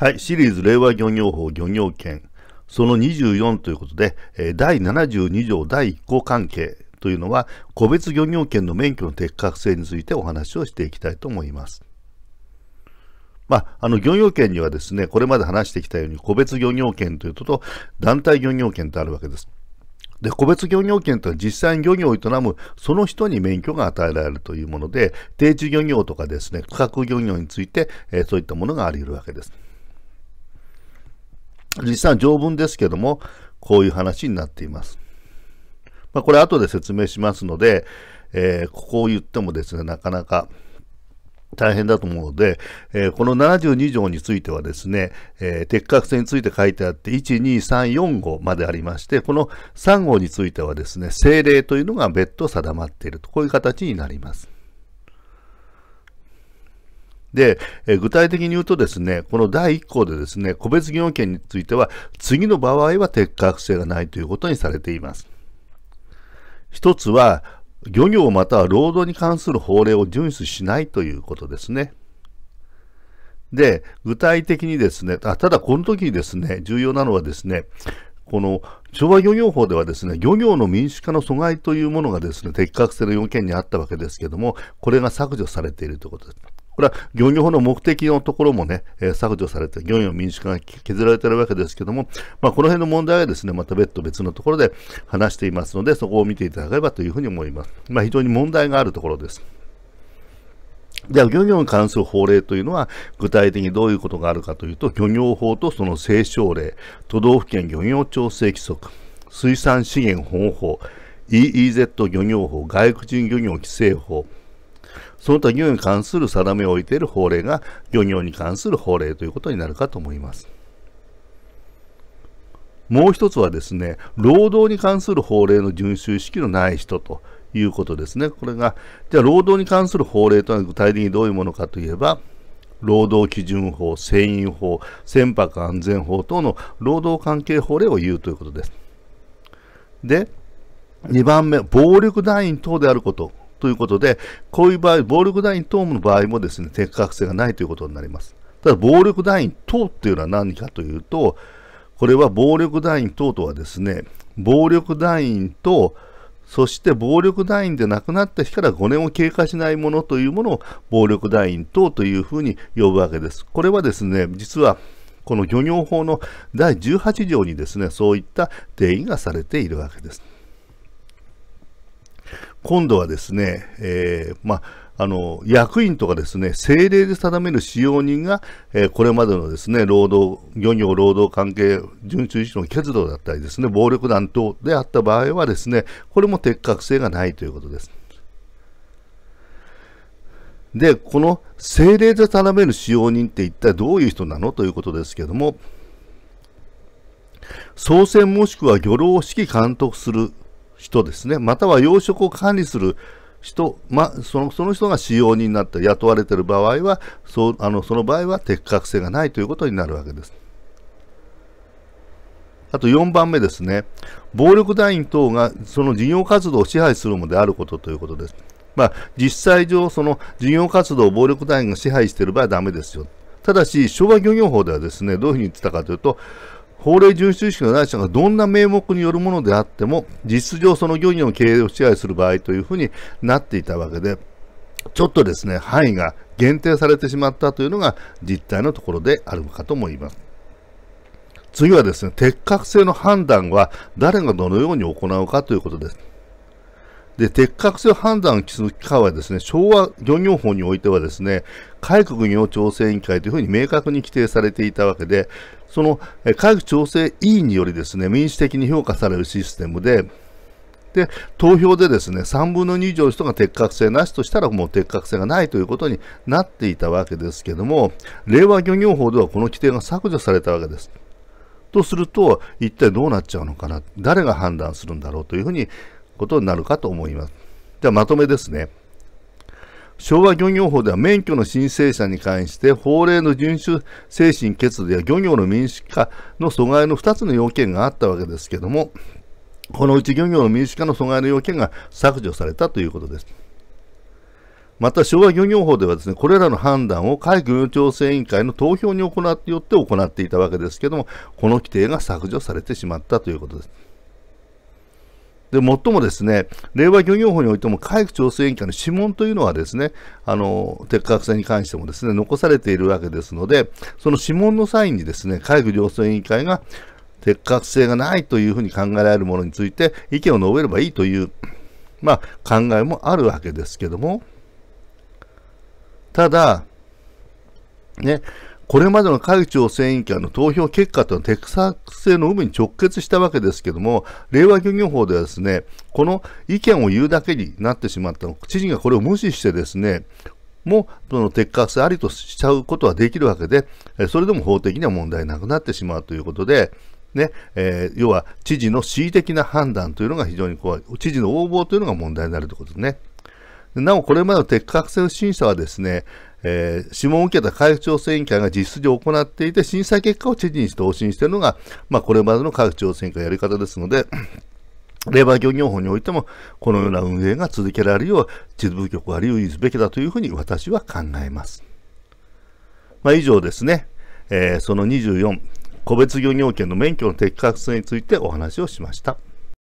はい、シリーズ令和漁業法漁業権、その24ということで、第72条第1項関係というのは、個別漁業権の免許の適格性についてお話をしていきたいと思います。まあ、あの漁業権にはですね、これまで話してきたように、個別漁業権というとと、団体漁業権とあるわけです。で、個別漁業権というのは実際に漁業を営むその人に免許が与えられるというもので、定置漁業とかですね、区画漁業について、えー、そういったものがあり得るわけです。実は条文ですけども、こういう話になっています。まあ、これ後で説明しますので、えー、ここを言ってもですね、なかなか大変だと思うので、えー、この72条についてはですね、えー、的確性について書いてあって、1、2、3、4 5までありまして、この3号についてはですね、政令というのが別途定まっていると、こういう形になります。で、え具体的に言うとですね、この第1項でですね、個別業権については、次の場合は適格性がないということにされています。一つは、漁業または労働に関する法令を遵守しないということですね。で、具体的にですね、あただこの時にですね、重要なのはですね、この昭和漁業法ではですね、漁業の民主化の阻害というものがですね、適格性の要件にあったわけですけども、これが削除されているということです。これは漁業法の目的のところもね、えー、削除されて、漁業民主化が削られているわけですけども、まあ、この辺の問題はですね、また別途別のところで話していますので、そこを見ていただければというふうに思います。まあ、非常に問題があるところです。では、漁業に関する法令というのは、具体的にどういうことがあるかというと、漁業法とその政省令、都道府県漁業調整規則、水産資源保護法、EEZ 漁業法、外国人漁業規制法、その他漁業に関する定めを置いている法令が漁業に関する法令ということになるかと思います。もう一つはですね、労働に関する法令の遵守意識のない人ということですね。これが、じゃあ労働に関する法令とは具体的にどういうものかといえば、労働基準法、船員法、船舶安全法等の労働関係法令を言うということです。で、2番目、暴力団員等であること。ということで、こういう場合、暴力団員等の場合もですね、適格性がないということになります。ただ、暴力団員等っていうのは何かというと、これは暴力団員等とはですね、暴力団員と、そして暴力団員で亡くなった日から5年を経過しないものというものを暴力団員等というふうに呼ぶわけです。これはですね、実はこの漁業法の第18条にですね、そういった定義がされているわけです。今度はですね、えー、まあ、の、役員とかですね、政令で定める使用人が、えー、これまでのですね、労働、漁業労働関係準中意の欠如だったりですね、暴力団等であった場合はですね、これも適格性がないということです。で、この政令で定める使用人って一体どういう人なのということですけども、操船もしくは漁労を指揮監督する人ですね、または養殖を管理する人、ま、そのその人が使用人になって雇われている場合はそうあの、その場合は適格性がないということになるわけです。あと4番目ですね、暴力団員等がその事業活動を支配するものであることということです。まあ、実際上、その事業活動を暴力団員が支配している場合はだめですよ。ただし、昭和漁業法ではですね、どういうふうに言ってたかというと、法令遵守意識のない者がどんな名目によるものであっても、実質上その漁業の経営を支配する場合というふうになっていたわけで、ちょっとですね、範囲が限定されてしまったというのが実態のところであるかと思います。次はですね、適格性の判断は誰がどのように行うかということです。で、適格性判断をする機会はですね、昭和漁業法においてはですね、海国漁調整委員会というふうに明確に規定されていたわけで、その会議調整委員によりですね、民主的に評価されるシステムで、で、投票でですね、3分の2以上の人が適格性なしとしたらもう適格性がないということになっていたわけですけども、令和漁業法ではこの規定が削除されたわけです。とすると、一体どうなっちゃうのかな、誰が判断するんだろうというふうにことになるかと思います。じゃあまとめですね。昭和漁業法では免許の申請者に関して法令の遵守精神欠如や漁業の民主化の阻害の2つの要件があったわけですけどもこのうち漁業の民主化の阻害の要件が削除されたということです。また昭和漁業法ではですね、これらの判断を海軍調整委員会の投票に行ってよって行っていたわけですけども、この規定が削除されてしまったということです。で、もっともですね、令和漁業法においても、海部調整委員会の諮問というのはですね、あの、鉄格船に関してもですね、残されているわけですので、その諮問の際にですね、海部調整委員会が、適格性がないというふうに考えられるものについて、意見を述べればいいという、まあ、考えもあるわけですけども、ただ、ね、これまでの会長選委員会の投票結果というのはテキサス製の有無に直結したわけですけども、令和漁業法ではですね、この意見を言うだけになってしまったの、知事がこれを無視してですね、もその適格性ありとしちゃうことはできるわけで、それでも法的には問題なくなってしまうということで、ねえー、要は知事の恣意的な判断というのが非常に怖い、知事の横暴というのが問題になるということですね。なお、これまでの適格性の審査はですね、えー、諮問を受けた会学調整委員会が実質上行っていて、審査結果を知事にして答申しているのが、まあ、これまでの科学調整委員会やり方ですので、レバー漁業法においても、このような運営が続けられるよう、図部局は留意すべきだというふうに私は考えます。まあ、以上ですね、えー、その24、個別漁業権の免許の適格性についてお話をしました。